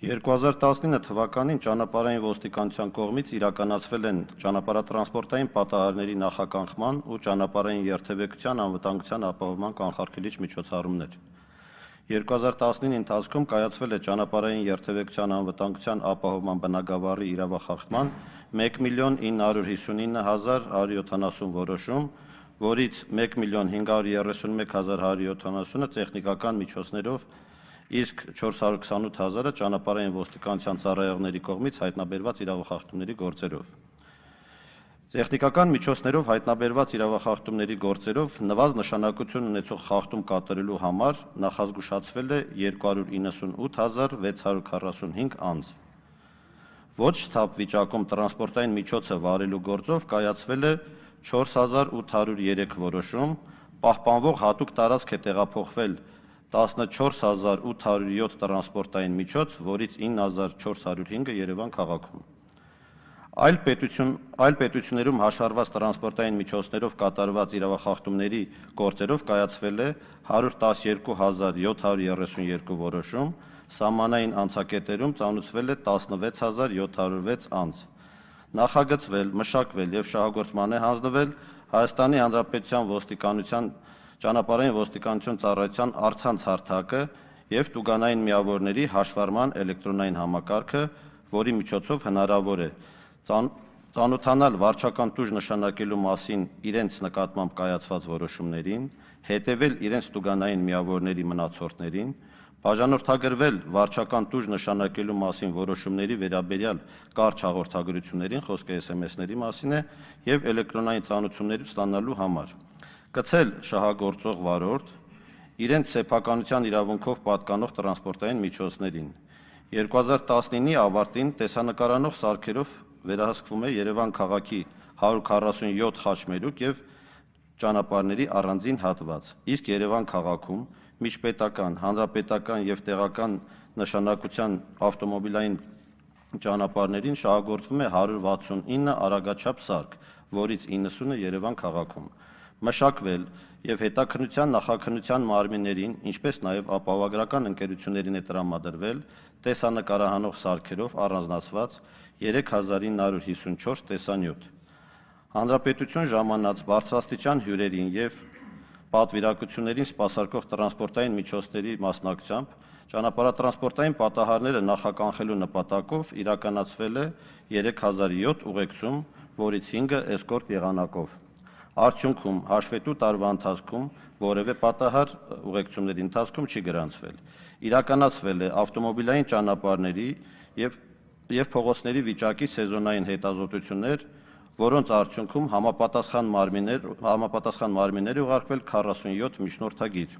2019 թվականին ճանապարհային ոստիկանության կողմից իրականացվել են ճանապարհատրանսպորտային պատահարների նախականխման ու ճանապարհային երթևեկության անվտանգության ապահովման կանխարգելիչ միջոցառումներ։ 2019-ի ընթացքում կայացվել է ճանապարհային երթևեկության անվտանգության ապահովման բնագավառի իրավախախտման 1 միլիոն 959 հազար 170 որոշում, որից 1 միլիոն 531170-ը տեխնիկական միջոցներով, իսկ 428000-ը ճանապարհային ոստիկանության ծառայողների կողմից հայտնաբերված իրավախախտումների գործերով։ Տեխնիկական միջոցներով հայտնաբերված իրավախախտումների գործերով նվազ նշանակություն ունեցող խախտում կատարելու համար նախազգուշացվել է 298645 անձ։ Ոչ թափ վիճակում տրանսպորտային միջոցը վարելու գործով կայացվել է 2 4803 որոշում, պահպանվող հատուկ տարածք է տեղափոխվել 14807 տրանսպորտային միջոց, որից 9405-ը Երևան քաղաքում։ Այլ պետություն, այլ պետություններում հաշվառված տրանսպորտային միջոցներով կատարված իրավախախտումների գործերով կայացվել է 112732 որոշում, սահմանային անցակետերում ծանուցվել է 16706 անձ նախագծվել, մշակվել եւ շահագործման է հանձնվել Հայաստանի Հանրապետության ոստիկանության ճանապարհային ոստիկանություն ծառայության արցանց հարթակը եւ տուգանային միավորների հաշվառման էլեկտրոնային համակարգը, որի միջոցով հնարավոր է ծան, ծանոթանալ վարչական տուժ նշանակելու մասին իրենց նկատմամբ կայացված որոշումներին, հետևել իրենց տուգանային միավորների մնացորդներին, Բաժանորդագրվել վարչական տուժ նշանակելու մասին որոշումների վերաբերյալ կարճ հաղորդագրություններին, խոսքը SMS-ների մասին է եւ էլեկտրոնային ծանոթություններից ստանալու համար։ Կցել շահագործող վարորդ իրենց սեփականության իրավունքով պատկանող տրանսպորտային միջոցներին։ 2019-ի ավարտին տեսանկարանող սարքերով վերահսկվում է Երևան քաղաքի 147 խաչմերուկ եւ ճանապարհների առանձին հատված։ Իսկ Երևան քաղաքում 2019 միջպետական, հանրապետական եւ տեղական նշանակության ավտոմոբիլային ճանապարհներին շահագործվում է 169 արագաչափ սարք, որից 90-ը Երևան քաղաքում։ Մշակվել եւ հետաքնության նախաքնության մարմիններին, ինչպես նաեւ ապահովագրական ընկերություններին է տրամադրվել տեսանկարահանող սարքերով առանձնացված 3954 տեսանյութ։ Հանրապետություն ժամանած բարձրաստիճան հյուրերին եւ պատվիրակություններին սպասարկող տրանսպորտային միջոցների մասնակցությամբ ճանապարհատրանսպորտային պատահարները նախականխելու նպատակով իրականացվել է 3007 ուղեկցում, որից 5-ը էսկորտ եղանակով։ Արդյունքում հաշվետու տարվա ընթացքում որևէ պատահար ուղեկցումների ընթացքում չի գրանցվել։ Իրականացվել է ավտոմոբիլային ճանապարհների եւ եւ փողոցների վիճակի սեզոնային հետազոտություններ, որոնց արդյունքում համապատասխան մարմիններ համապատասխան մարմիններ ուղարկվել 47 միջնորդագիր։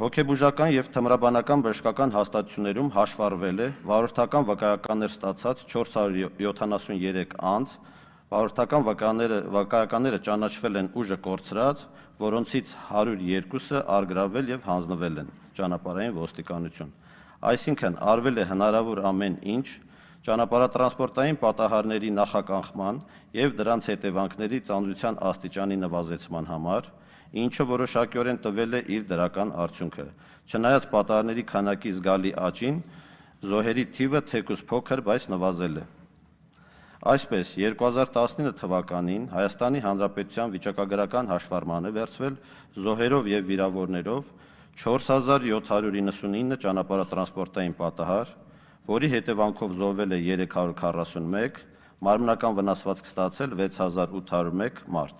Հոգեբուժական եւ թմրաբանական բժշկական հաստատություններում հաշվառվել է վարորդական վկայականներ ստացած 473 անձ, վարորդական վկայանները վկայականները ճանաչվել են ուժը կորցրած, որոնցից 102-ը արգրավել եւ հանձնվել են ճանապարհային ոստիկանություն։ Այսինքն արվել է հնարավոր ամեն ինչ, ճանապարհատրանսպորտային պատահարների նախականխման եւ դրանց հետևանքների ծանրության աստիճանի նվազեցման համար, ինչը որոշակիորեն տվել է իր դրական արդյունքը։ Չնայած պատահարների քանակի զգալի աճին, զոհերի թիվը թեկուզ փոքր, բայց նվազել է։ Այսպես 2019 թվականին Հայաստանի Հանրապետության վիճակագրական հաշվառմանը վերցվել զոհերով եւ վիրավորներով 4799 ճանապարհատրանսպորտային պատահար, որի հետևանքով զոհվել է 341, մարմնական վնասվածք ստացել 6801 մարդ։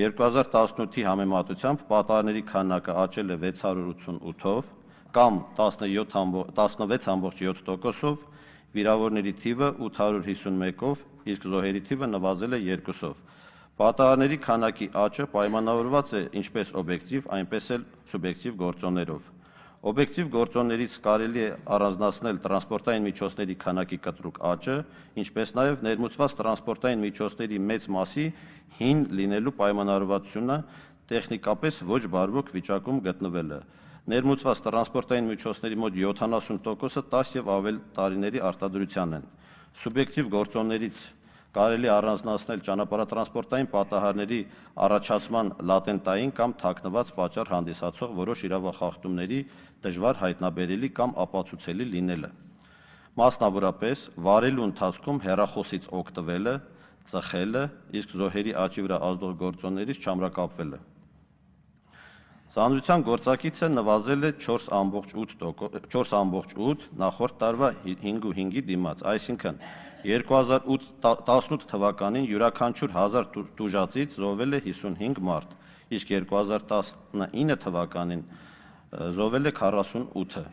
2018-ի համեմատությամբ պատահարների քանակը աճել է 688-ով կամ 17.7%-ով, վիրավորների թիվը 851-ով, իսկ զոհերի թիվը նվազել է 2-ով։ Պատահարների քանակի աճը պայմանավորված է ինչպես օբյեկտիվ, այնպես էլ սուբյեկտիվ գործոններով։ Օբյեկտիվ գործոններից կարելի է առանձնացնել տրանսպորտային միջոցների քանակի կտրուկ աճը, ինչպես նաև ներմուծված տրանսպորտային միջոցների մեծ մասի հին լինելու պայմանավորվածությունը տեխնիկապես ոչ բարվոք վիճակում գտնվելը։ Ներմուծված տրանսպորտային միջոցների մոտ 70%-ը 10 եւ ավել տարիների արտադրության են։ Սուբյեկտիվ գործոններից կարելի առանձնացնել ճանապարհատրանսպորտային պատահարների առաջացման լատենտային կամ թաքնված պատճառ հանդիսացող որոշ իրավախախտումների դժվար հայտնաբերելի կամ ապացուցելի լինելը։ Մասնավորապես, վարելու ընթացքում հերախոսից օգտվելը, ծխելը, իսկ զոհերի աճի վրա ազդող գործոններից չամրակապվելը։ Սանրության գործակիցը նվազել է 4.8 նախորդ տարվա 5.5-ի դիմաց, այսինքն 2018 թվականին յուրաքանչյուր 1000 տուժածից զովել է 55 մարդ, իսկ 2019 թվականին զովել է 48-ը։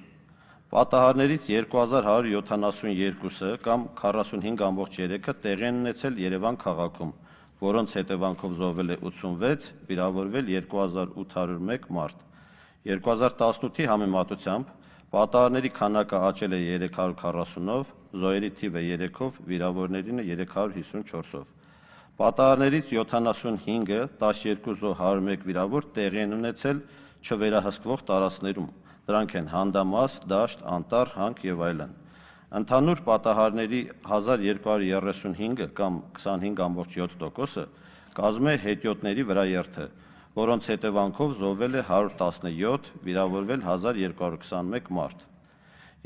Պատահարներից 2172-ը կամ 45.3-ը տեղի ունեցել Երևան քաղաքում, որոնց հետևանքով զոհվել է 86, վիրավորվել 2801 մարդ։ 2018-ի համեմատությամբ պատահարների քանակը աճել է 340-ով, զոհերի թիվը 3-ով, վիրավորներին է 354-ով։ Պատահարներից 75-ը 12 զոհ 101 վիրավոր տեղի են ունեցել չվերահսկվող տարածքներում։ Դրանք են Հանդամաս, Դաշտ, Անտար, Հանք եւ այլն։ Ընդհանուր պատահարների 1235-ը կամ 25.7%-ը կազմ է հետիոտների վրա երթը, որոնց հետևանքով զոհվել է 117, վիրավորվել 1221 մարդ։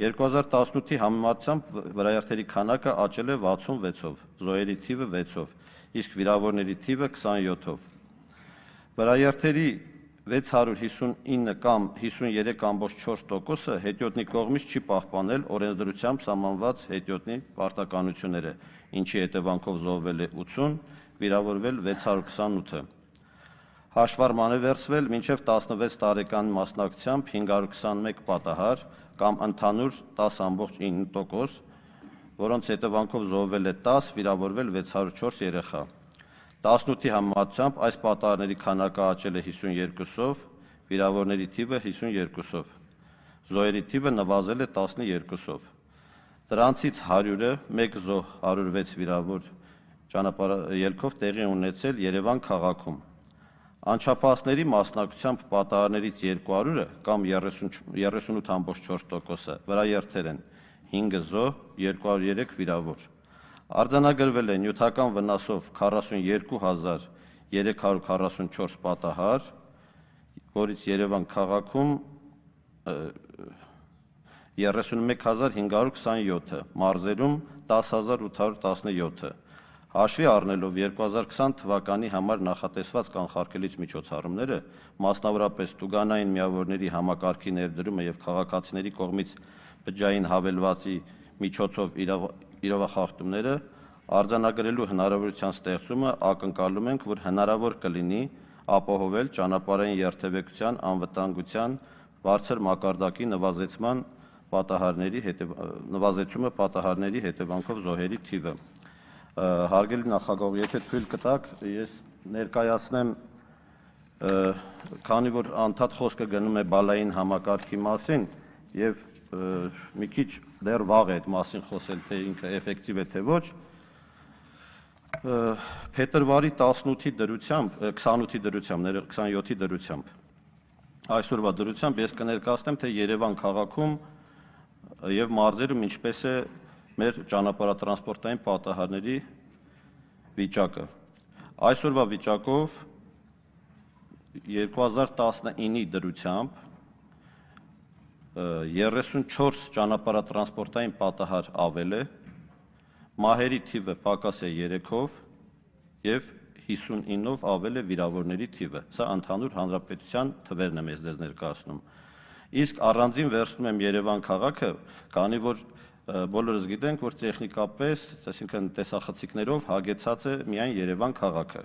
2018-ի համեմատությամբ վրայարթերի քանակը աճել է 66-ով, զոհերի թիվը 6-ով, իսկ վիրավորների թիվը 27-ով։ Վրայարթերի 659 կամ 53.4%-ը հետիոտնի կողմից չի պահպանել օրենսդրությամբ սահմանված հետիոտնի պարտականությունները, ինչի հետևանքով զոհվել է 80, վիրավորվել 628-ը։ Հաշվառման է վերցվել մինչև 16 տարեկան մասնակցությամբ 521 պատահար կամ ընդհանուր 10.9%, որոնց հետևանքով զոհվել է 10, վիրավորվել 604 երեխա։ 18-ի համաձայն այս պատահարների քանակը աճել է 52-ով, վիրավորների թիվը 52-ով։ Զոհերի թիվը նվազել է 12-ով։ Դրանցից 100-ը 1 զոհ 106 վիրավոր ճանապարհ ելքով տեղի ունեցել Երևան քաղաքում։ Անչափահասների մասնակցությամբ պատահարներից 200-ը կամ 38.4%-ը վրաերթեր են, 5 զոհ, 203 վիրավոր արձանագրվել է նյութական վնասով 42344 պատահար, որից Երևան քաղաքում 31527-ը, մարզերում 10817-ը, Հաշվի առնելով 2020 թվականի համար նախատեսված կանխարգելիչ միջոցառումները, մասնավորապես Տուգանային միավորների համակարգի ներդրումը եւ քաղաքացիների կողմից բջային հավելվածի միջոցով իրավ, իրավախախտումները արձանագրելու հնարավորության ստեղծումը ակնկալում ենք, որ հնարավոր կլինի ապահովել ճանապարհային երթևեկության անվտանգության բարձր մակարդակի նվազեցման պատահարների հետև նվազեցումը պատահարների հետևանքով զոհերի թիվը։ Հարգելի նախագահ, եթե թույլ կտաք, ես ներկայացնեմ քանի որ անդադ խոսքը գնում է բալային համակարգի մասին եւ մի քիչ դեռ վաղ է այդ մասին խոսել, թե ինքը էֆեկտիվ է թե ոչ։ Փետրվարի 18-ի դրությամբ, 28-ի դրությամբ, 27-ի դրությամբ այսօրվա դրությամբ ես կներկայացնեմ, թե Երևան քաղաքում եւ մարզերում ինչպես է մեր ճանապարհատրանսպորտային պատահարների վիճակը։ Այսօրվա վիճակով 2019-ի դրությամբ 34 ճանապարհատրանսպորտային պատահար ավել է, մահերի թիվը պակաս է 3-ով եւ 59-ով ավել է վիրավորների թիվը։ Սա ընդհանուր հանրապետության թվերն եմ ես ձեզ ներկայացնում։ Իսկ առանձին վերցնում եմ Երևան քաղաքը, քանի որ բոլորս գիտենք, որ տեխնիկապես, այսինքն տեսախցիկներով հագեցած է միայն Երևան քաղաքը։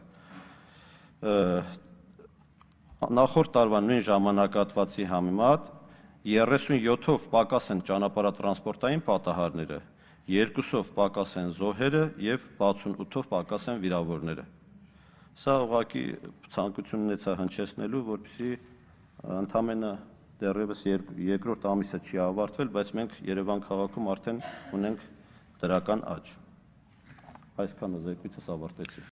Նախորդ տարվա նույն ժամանակատվացի համեմատ 37-ով պակաս են ճանապարհատրանսպորտային պատահարները, 2-ով պակաս են զոհերը եւ 68-ով պակաս են վիրավորները։ Սա ուղղակի ցանկություննից է հնչեցնելու, որպեսզի ընդամենը դեռևս երկրորդ ամիսը չի ավարտվել, բայց մենք Երևան քաղաքում արդեն ունենք դրական աճ։ Այսքանը զեկույցս ավարտեցի։